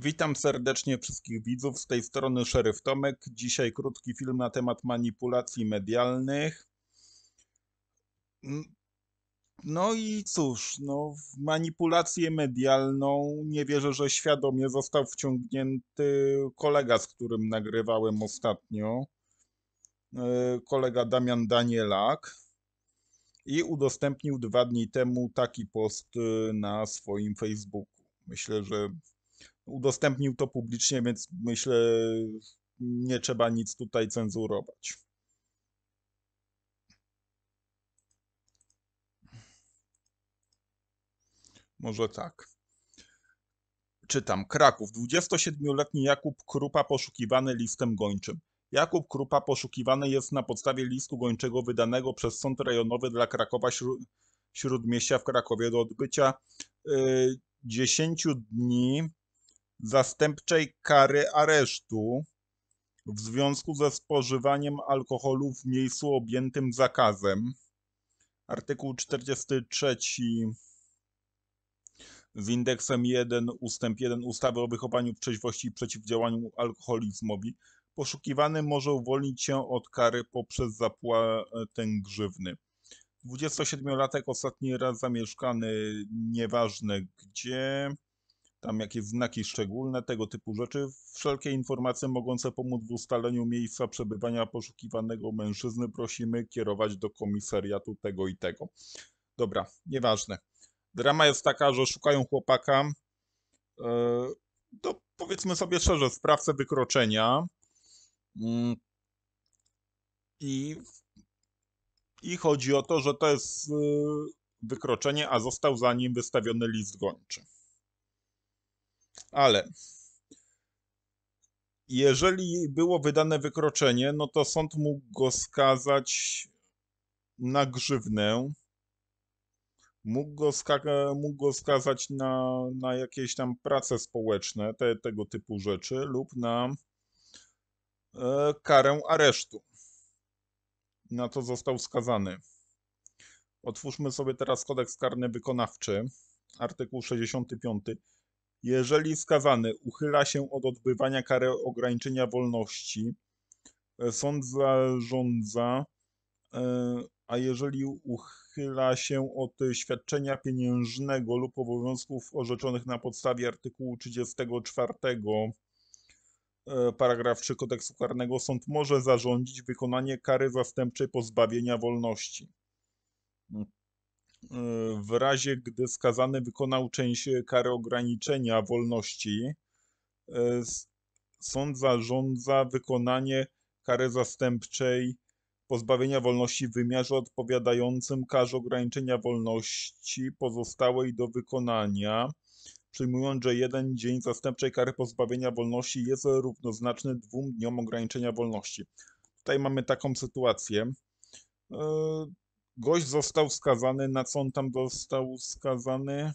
Witam serdecznie wszystkich widzów. Z tej strony Szeryf Tomek. Dzisiaj krótki film na temat manipulacji medialnych. Mm, no i cóż, no, w manipulację medialną nie wierzę, że świadomie został wciągnięty kolega, z którym nagrywałem ostatnio. E, kolega Damian Danielak. I udostępnił dwa dni temu taki post e, na swoim Facebooku. Myślę, że udostępnił to publicznie, więc myślę, nie trzeba nic tutaj cenzurować. Może tak. Czytam. Kraków. 27-letni Jakub Krupa poszukiwany listem gończym. Jakub Krupa poszukiwany jest na podstawie listu gończego wydanego przez Sąd Rejonowy dla Krakowa Śródmieścia w Krakowie do odbycia y, 10 dni zastępczej kary aresztu w związku ze spożywaniem alkoholu w miejscu objętym zakazem. Artykuł 43 z indeksem 1 ustęp 1 ustawy o wychowaniu w i przeciwdziałaniu alkoholizmowi poszukiwany może uwolnić się od kary poprzez zapłatę grzywny. 27-latek ostatni raz zamieszkany nieważne gdzie tam jakieś znaki szczególne, tego typu rzeczy, wszelkie informacje mogące pomóc w ustaleniu miejsca przebywania poszukiwanego mężczyzny prosimy kierować do komisariatu tego i tego. Dobra, nieważne. Drama jest taka, że szukają chłopaka, e, powiedzmy sobie szczerze, sprawcę wykroczenia mm, i, i chodzi o to, że to jest e, wykroczenie, a został za nim wystawiony list gończy ale jeżeli było wydane wykroczenie, no to sąd mógł go skazać na grzywnę, mógł go, ska- mógł go skazać na, na jakieś tam prace społeczne, te, tego typu rzeczy, lub na e, karę aresztu. Na to został skazany. Otwórzmy sobie teraz kodeks karny wykonawczy, artykuł 65. Jeżeli skazany uchyla się od odbywania kary ograniczenia wolności, e, sąd zarządza, e, a jeżeli uchyla się od świadczenia pieniężnego lub obowiązków orzeczonych na podstawie artykułu 34 e, paragraf 3 kodeksu karnego, sąd może zarządzić wykonanie kary zastępczej pozbawienia wolności. Y, w razie gdy skazany wykonał część kary ograniczenia wolności, y, sąd zarządza wykonanie kary zastępczej pozbawienia wolności w wymiarze odpowiadającym karze ograniczenia wolności pozostałej do wykonania, przyjmując, że jeden dzień zastępczej kary pozbawienia wolności jest równoznaczny dwóm dniom ograniczenia wolności. Tutaj mamy taką sytuację y, gość został skazany, na co on tam został skazany?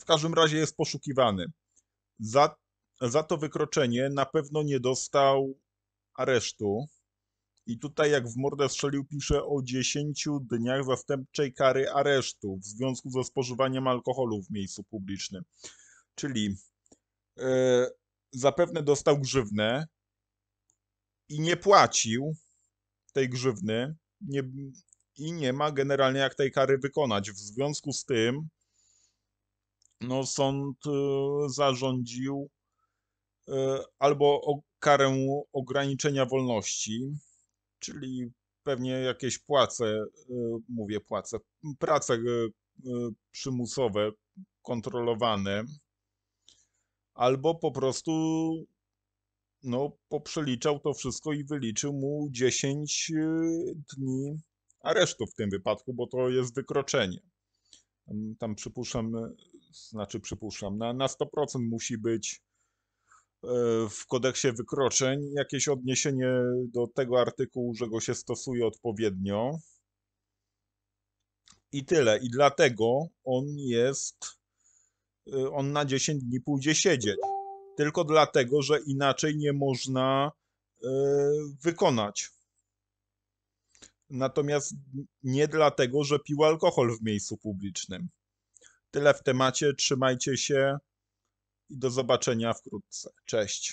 W każdym razie jest poszukiwany. Za, za to wykroczenie na pewno nie dostał aresztu. I tutaj jak w mordę strzelił pisze o 10 dniach zastępczej kary aresztu w związku ze spożywaniem alkoholu w miejscu publicznym. Czyli yy, zapewne dostał grzywnę i nie płacił tej grzywny, nie, i nie ma generalnie jak tej kary wykonać. W związku z tym no, sąd e, zarządził e, albo karę ograniczenia wolności, czyli pewnie jakieś płace, e, mówię płace, prace przymusowe kontrolowane, albo po prostu no, poprzeliczał to wszystko i wyliczył mu 10 y, dni aresztu w tym wypadku, bo to jest wykroczenie. Tam, tam przypuszczam, y, znaczy przypuszczam, na, na 100% musi być y, w kodeksie wykroczeń jakieś odniesienie do tego artykułu, że go się stosuje odpowiednio. I tyle. I dlatego on jest, on na 10 dni pójdzie siedzieć tylko dlatego, że inaczej nie można e, wykonać. Natomiast nie dlatego, że pił alkohol w miejscu publicznym. Tyle w temacie. Trzymajcie się i do zobaczenia wkrótce. Cześć.